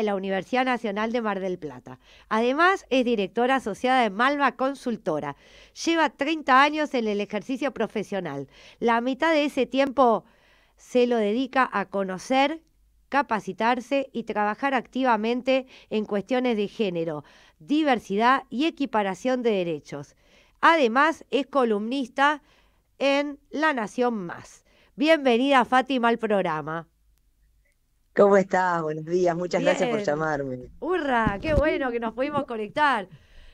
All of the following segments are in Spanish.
de la Universidad Nacional de Mar del Plata. Además, es directora asociada de Malva Consultora. Lleva 30 años en el ejercicio profesional. La mitad de ese tiempo se lo dedica a conocer, capacitarse y trabajar activamente en cuestiones de género, diversidad y equiparación de derechos. Además, es columnista en La Nación Más. Bienvenida, Fátima, al programa. ¿Cómo estás? Buenos días, muchas gracias por llamarme. ¡Hurra! ¡Qué bueno que nos pudimos conectar!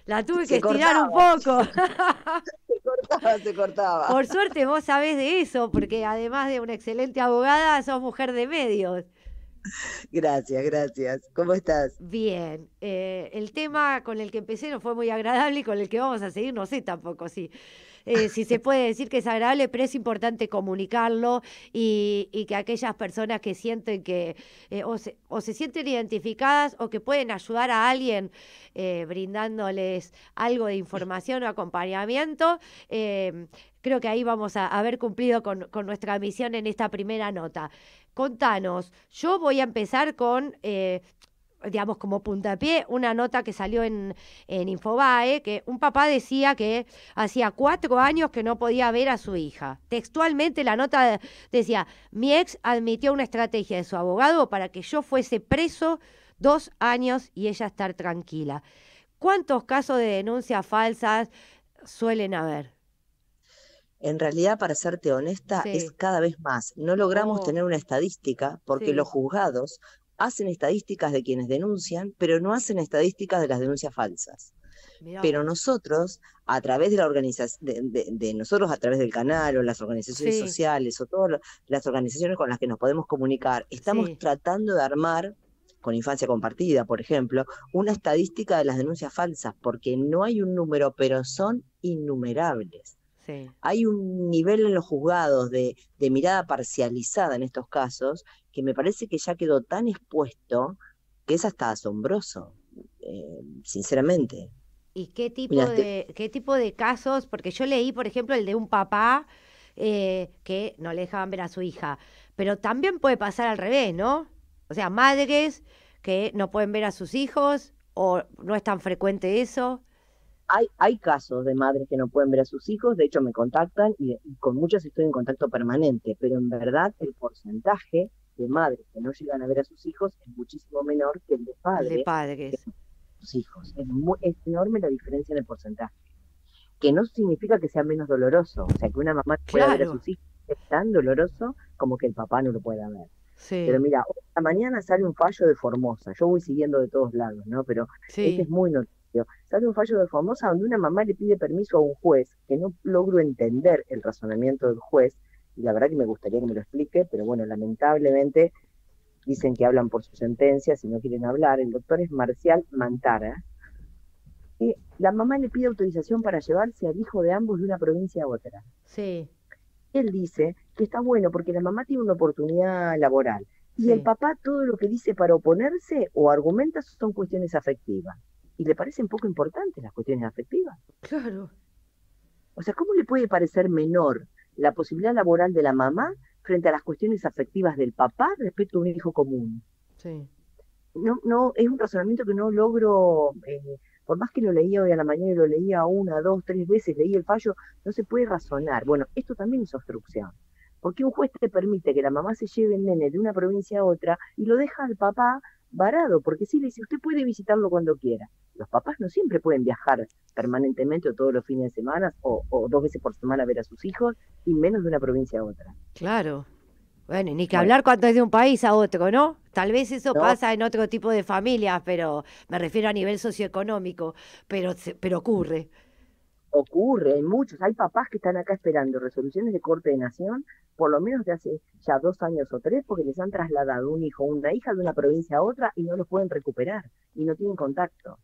La tuve que estirar un poco. se cortaba, se cortaba. Por suerte vos sabés de eso, porque además de una excelente abogada, sos mujer de medios. Gracias, gracias. ¿Cómo estás? Bien. Eh, el tema con el que empecé no fue muy agradable y con el que vamos a seguir, no sé tampoco, sí. Si... Eh, si se puede decir que es agradable, pero es importante comunicarlo y, que aquellas personas que sienten que eh, o, se, sienten identificadas o que pueden ayudar a alguien eh, brindándoles algo de información o acompañamiento, creo que ahí vamos a haber cumplido con, nuestra misión en esta primera nota. Contanos, yo voy a empezar con digamos, como puntapié, una nota que salió en, en Infobae, que un papá decía que hacía cuatro años que no podía ver a su hija. Textualmente la nota decía, mi ex admitió una estrategia de su abogado para que yo fuese preso dos años y ella estar tranquila. ¿Cuántos casos de denuncias falsas suelen haber? En realidad, para serte honesta, es cada vez más. No logramos oh. tener una estadística porque los juzgados hacen estadísticas de quienes denuncian, pero no hacen estadísticas de las denuncias falsas. Pero nosotros, a través de la organización, de, nosotros a través del canal o las organizaciones sociales o todas las organizaciones con las que nos podemos comunicar, estamos tratando de armar, con infancia compartida, por ejemplo, una estadística de las denuncias falsas, porque no hay un número, pero son innumerables. Hay un nivel en los juzgados de, mirada parcializada en estos casos que me parece que ya quedó tan expuesto que es hasta asombroso, eh, sinceramente. ¿Y qué tipo, de, qué tipo de casos? Porque yo leí, por ejemplo, el de un papá eh, que no le dejaban ver a su hija, pero también puede pasar al revés, ¿no? O sea, madres que no pueden ver a sus hijos o no es tan frecuente eso hay, casos de madres que no pueden ver a sus hijos, de hecho me contactan y, con muchas estoy en contacto permanente, pero en verdad el porcentaje de madres que no llegan a ver a sus hijos es muchísimo menor que el de padres. De padres. Sus hijos. Es, enorme la diferencia en el porcentaje. Que no significa que sea menos doloroso. O sea, que una mamá pueda ver a sus hijos es tan doloroso como que el papá no lo pueda ver. Pero mira, esta mañana sale un fallo de Formosa. Yo voy siguiendo de todos lados, ¿no? Pero es muy Sale un fallo de famosa donde una mamá le pide permiso a un juez, que no logro entender el razonamiento del juez, y la verdad que me gustaría que me lo explique, pero bueno, lamentablemente dicen que hablan por su sentencia, si no quieren hablar. El doctor es Marcial Mantara. Y la mamá le pide autorización para llevarse al hijo de ambos de una provincia a otra. Sí. Él dice que está bueno porque la mamá tiene una oportunidad laboral. Y el papá todo lo que dice para oponerse o argumenta son cuestiones afectivas y le parecen poco importantes las cuestiones afectivas. Claro. O sea, ¿cómo le puede parecer menor la posibilidad laboral de la mamá frente a las cuestiones afectivas del papá respecto a un hijo común? Sí. No, no, es un razonamiento que no logro, eh, por más que lo leía hoy a la mañana y lo leía una, dos, tres veces, leí el fallo, no se puede razonar. Bueno, esto también es obstrucción. Porque un juez te permite que la mamá se lleve el nene de una provincia a otra y lo deja al papá varado, porque sí le dice, usted puede visitarlo cuando quiera. Los papás no siempre pueden viajar permanentemente o todos los fines de semana o, dos veces por semana a ver a sus hijos y menos de una provincia a otra. Claro. Bueno, ni que hablar cuando es de un país a otro, ¿no? Tal vez eso pasa en otro tipo de familias, pero me refiero a nivel socioeconómico, pero, pero ocurre ocurre, hay muchos, hay papás que están acá esperando resoluciones de Corte de Nación, por lo menos de hace ya dos años o tres, porque les han trasladado un hijo o una hija de una provincia a otra y no los pueden recuperar y no tienen contacto.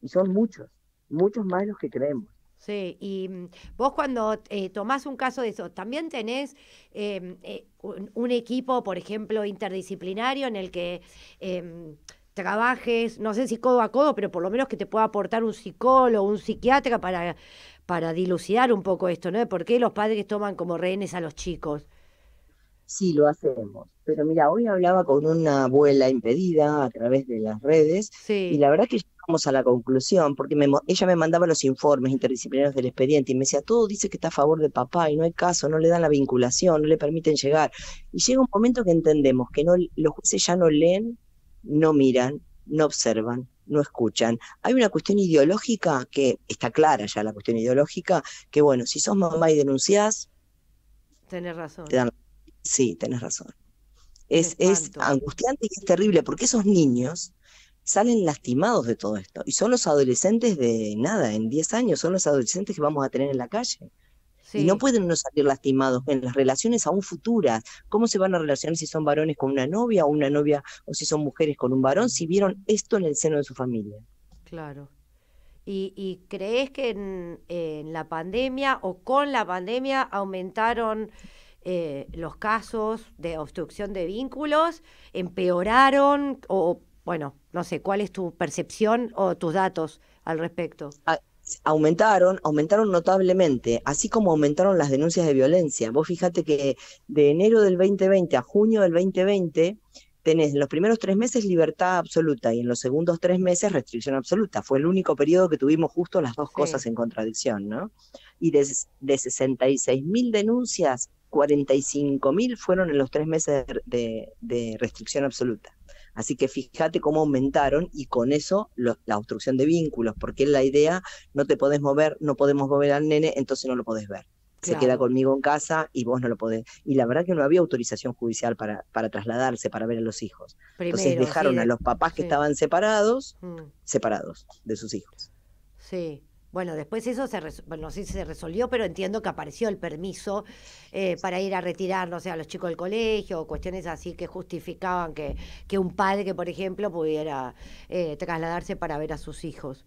Y son muchos, muchos más de los que creemos. Sí, y mm, vos cuando eh, tomás un caso de eso, ¿también tenés em, eh, un, equipo, por ejemplo, interdisciplinario en el que em, trabajes, no sé si codo a codo, pero por lo menos que te pueda aportar un psicólogo, un psiquiatra para, para dilucidar un poco esto, ¿no? De por qué los padres toman como rehenes a los chicos. Sí, lo hacemos. Pero mira, hoy hablaba con una abuela impedida a través de las redes y la verdad que llegamos a la conclusión, porque ella me mandaba los informes interdisciplinarios del expediente y me decía, todo dice que está a favor de papá y no hay caso, no le dan la vinculación, no le permiten llegar. Y llega un momento que entendemos que no, los jueces ya no leen no miran, no observan, no escuchan. Hay una cuestión ideológica que está clara ya la cuestión ideológica, que bueno, si sos mamá y denunciás, tenés razón. Sí, tenés razón. Es, es angustiante y es terrible porque esos niños salen lastimados de todo esto y son los adolescentes de nada, en 10 años son los adolescentes que vamos a tener en la calle. Y no pueden no salir lastimados en las relaciones aún futuras. ¿Cómo se van a relacionar si son varones con una novia o una novia o si son mujeres con un varón si vieron esto en el seno de su familia? Claro. ¿Y, crees que en, la pandemia o con la pandemia aumentaron eh, los casos de obstrucción de vínculos? ¿Empeoraron o bueno, no sé, ¿cuál es tu percepción o tus datos al respecto? Ah, aumentaron, aumentaron notablemente, así como aumentaron las denuncias de violencia. Vos fíjate que de enero del 2020 a junio del 2020 tenés en los primeros tres meses libertad absoluta y en los segundos tres meses restricción absoluta. Fue el único periodo que tuvimos justo las dos cosas en contradicción, ¿no? Y de, 66 mil denuncias, 45.000 mil fueron en los tres meses de restricción absoluta. Así que fíjate cómo aumentaron y con eso la obstrucción de vínculos, porque es la idea, no te podés mover, no podemos mover al nene, entonces no lo podés ver. Se queda conmigo en casa y vos no lo podés. Y la verdad que no había autorización judicial para, para trasladarse, para ver a los hijos. entonces dejaron a los papás que estaban separados, mm. separados de sus hijos. Sí. Bueno, después eso se, no sé si se resolvió, pero entiendo que apareció el permiso eh, para ir a retirar, no sé, a los chicos del colegio, o cuestiones así que justificaban que, que un padre, que por ejemplo, pudiera eh, trasladarse para ver a sus hijos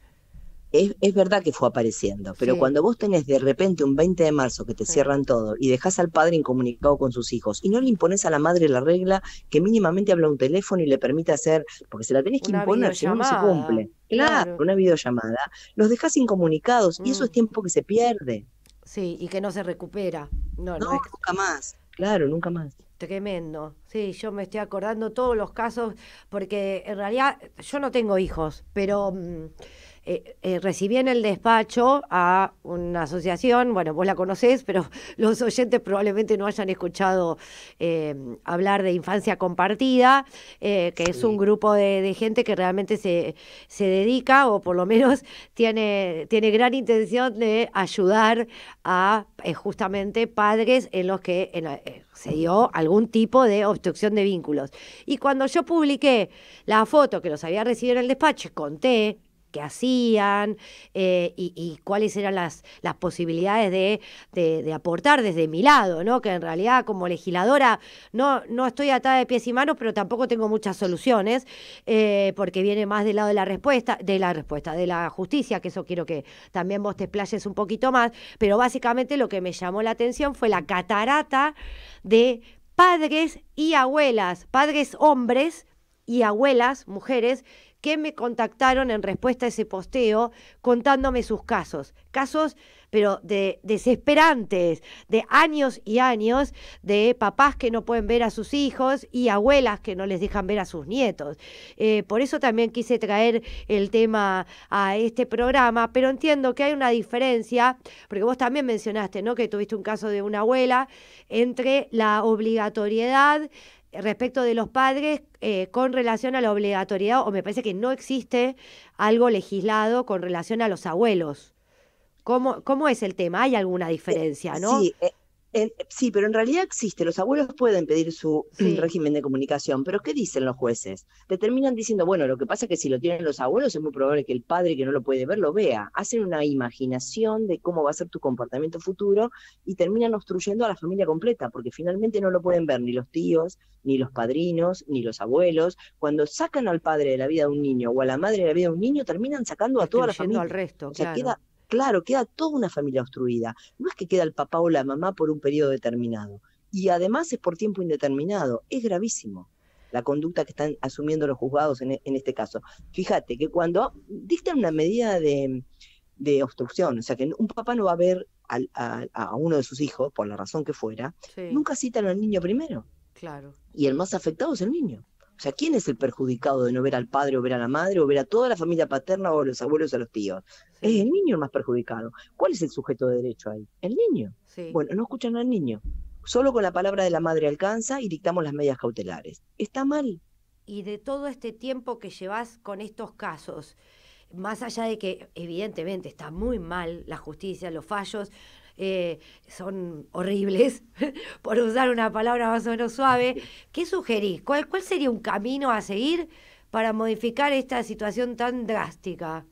es, verdad que fue apareciendo, pero cuando vos tenés de repente un 20 de marzo que te cierran todo y dejás al padre incomunicado con sus hijos y no le impones a la madre la regla que mínimamente habla un teléfono y le permite hacer, porque se la tenés que imponer, si no, no se cumple. Claro, una videollamada, los dejás incomunicados y eso es mm. tiempo que se pierde. Sí, y que no se recupera. No, nunca más. Claro, nunca más. Tremendo. Sí, yo me estoy acordando todos los casos, porque en realidad yo no tengo hijos, pero. Mm, eh, eh, recibí en el despacho a una asociación, bueno, vos la conocés, pero los oyentes probablemente no hayan escuchado eh, hablar de Infancia Compartida, que es un grupo de, gente que realmente se, dedica o por lo menos tiene, tiene gran intención de ayudar a justamente padres en los que se dio algún tipo de obstrucción de vínculos. Y cuando yo publiqué la foto que los había recibido en el despacho, conté que hacían eh, y, cuáles eran las, posibilidades de, aportar desde mi lado, ¿no? Que en realidad como legisladora no, no estoy atada de pies y manos, pero tampoco tengo muchas soluciones, eh, porque viene más del lado de la respuesta, de la respuesta, de la justicia, que eso quiero que también vos te explayes un poquito más, pero básicamente lo que me llamó la atención fue la catarata de padres y abuelas, padres hombres y abuelas, mujeres, que me contactaron en respuesta a ese posteo contándome sus casos. Casos, pero de desesperantes, de años y años, de papás que no pueden ver a sus hijos y abuelas que no les dejan ver a sus nietos. Eh, por eso también quise traer el tema a este programa, pero entiendo que hay una diferencia, porque vos también mencionaste, ¿no? Que tuviste un caso de una abuela, entre la obligatoriedad respecto de los padres eh, con relación a la obligatoriedad, o me parece que no existe algo legislado con relación a los abuelos. ¿Cómo, cómo es el tema? ¿Hay alguna eh, diferencia, no? Sí, eh, sí, pero en realidad existe. Los abuelos pueden pedir su régimen de comunicación, pero ¿qué dicen los jueces? terminan diciendo, bueno, lo que pasa es que si lo tienen los abuelos es muy probable que el padre que no lo puede ver lo vea. Hacen una imaginación de cómo va a ser tu comportamiento futuro y terminan obstruyendo a la familia completa, porque finalmente no lo pueden ver ni los tíos, ni los padrinos, ni los abuelos. Cuando sacan al padre de la vida de un niño o a la madre de la vida de un niño, terminan sacando a toda la familia. al resto, queda Claro, queda toda una familia obstruida. No es que queda el papá o la mamá por un periodo determinado. Y además es por tiempo indeterminado. Es gravísimo la conducta que están asumiendo los juzgados en, e, este caso. Fíjate que cuando dictan una medida de, obstrucción, o sea que un papá no va a ver a, uno de sus hijos, por la razón que fuera, nunca citan al niño primero. Claro. Y el más afectado es el niño. O sea, ¿quién es el perjudicado de no ver al padre o ver a la madre o ver a toda la familia paterna o a los abuelos o a los tíos? Es el niño el más perjudicado. ¿Cuál es el sujeto de derecho ahí? El niño. Bueno, no escuchan al niño. Solo con la palabra de la madre alcanza y dictamos las medidas cautelares. Está mal. Y de todo este tiempo que llevas con estos casos, más allá de que evidentemente está muy mal la justicia, los fallos, eh, son horribles, por usar una palabra más o menos suave. ¿Qué sugerís? ¿Cuál, sería un camino a seguir para modificar esta situación tan drástica?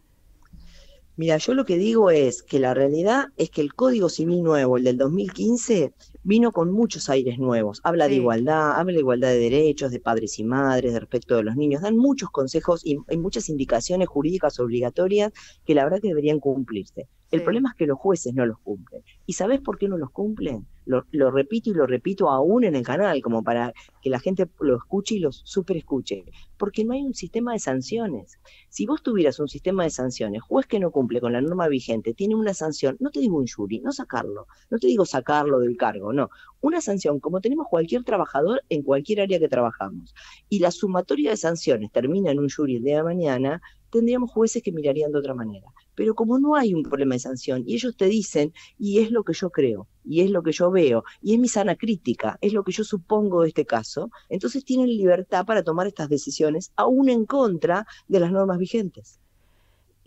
Mira, yo lo que digo es que la realidad es que el Código Civil Nuevo, el del 2015, vino con muchos aires nuevos. Habla de igualdad, habla de igualdad de derechos, de padres y madres, de respeto de los niños. Dan muchos consejos y, muchas indicaciones jurídicas obligatorias que la verdad que deberían cumplirse. El problema es que los jueces no los cumplen. ¿Y sabes por qué no los cumplen? Lo, repito y lo repito aún en el canal, como para que la gente lo escuche y lo super escuche, porque no hay un sistema de sanciones. Si vos tuvieras un sistema de sanciones, juez que no cumple con la norma vigente, tiene una sanción, no te digo un jury, no sacarlo, no te digo sacarlo del cargo, no, una sanción como tenemos cualquier trabajador en cualquier área que trabajamos, y la sumatoria de sanciones termina en un jury el día de mañana, tendríamos jueces que mirarían de otra manera. Pero como no hay un problema de sanción y ellos te dicen, y es lo que yo creo, y es lo que yo veo, y es mi sana crítica, es lo que yo supongo de este caso, entonces tienen libertad para tomar estas decisiones aún en contra de las normas vigentes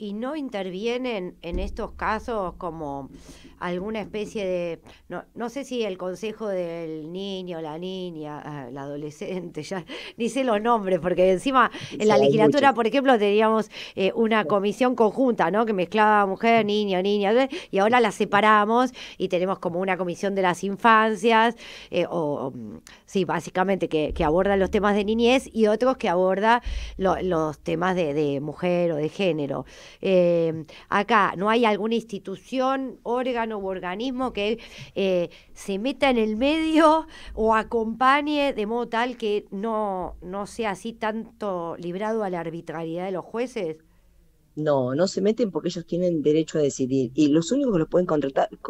y no intervienen en estos casos como alguna especie de, no, no sé si el consejo del niño, la niña, ah, la adolescente, ya ni sé los nombres, porque encima en la legislatura, por ejemplo, teníamos eh, una comisión conjunta, ¿no? Que mezclaba mujer, niño, niña, y ahora la separamos y tenemos como una comisión de las infancias, eh, o, sí, básicamente que, que, aborda los temas de niñez y otros que aborda los temas de, de mujer o de género. Eh, acá no hay alguna institución, órgano u organismo que eh, se meta en el medio o acompañe de modo tal que no, no sea así tanto librado a la arbitrariedad de los jueces. No, no se meten porque ellos tienen derecho a decidir. Y los únicos que los pueden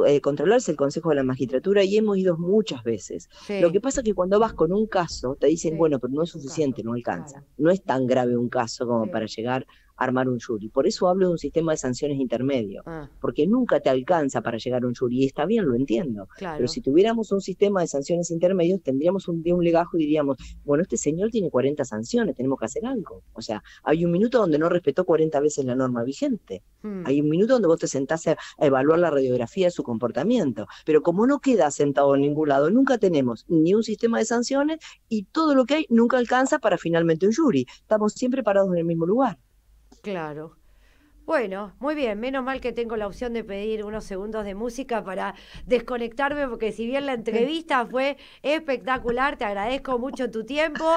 eh, controlar es el Consejo de la Magistratura y hemos ido muchas veces. Lo que pasa es que cuando vas con un caso, te dicen, bueno, pero no es suficiente, no alcanza. No es tan grave un caso como para llegar armar un jury. Por eso hablo de un sistema de sanciones intermedio, ah. porque nunca te alcanza para llegar a un jury. Y está bien, lo entiendo. Pero si tuviéramos un sistema de sanciones intermedios, tendríamos un, un legajo y diríamos, bueno, este señor tiene 40 sanciones, tenemos que hacer algo. O sea, hay un minuto donde no respetó 40 veces la norma vigente. Hmm. Hay un minuto donde vos te sentás a, evaluar la radiografía de su comportamiento. Pero como no queda sentado en ningún lado, nunca tenemos ni un sistema de sanciones y todo lo que hay nunca alcanza para finalmente un jury. Estamos siempre parados en el mismo lugar. Claro. Bueno, muy bien, menos mal que tengo la opción de pedir unos segundos de música para desconectarme, porque si bien la entrevista fue espectacular, te agradezco mucho tu tiempo.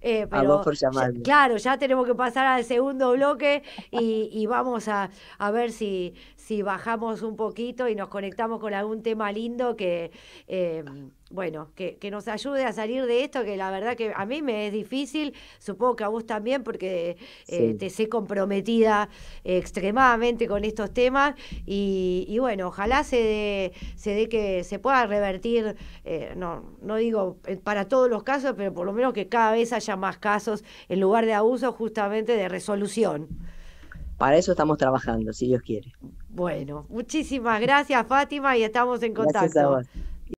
Eh, por llamarme. claro, ya tenemos que pasar al segundo bloque y, vamos a, ver si, si bajamos un poquito y nos conectamos con algún tema lindo que... Eh, bueno, que, nos ayude a salir de esto, que la verdad que a mí me es difícil, supongo que a vos también, porque eh, te sé comprometida eh, extremadamente con estos temas y, bueno, ojalá se dé, se dé que se pueda revertir, eh, no, no digo para todos los casos, pero por lo menos que cada vez haya más casos en lugar de abuso, justamente de resolución. Para eso estamos trabajando, si Dios quiere. Bueno, muchísimas gracias Fátima y estamos en contacto.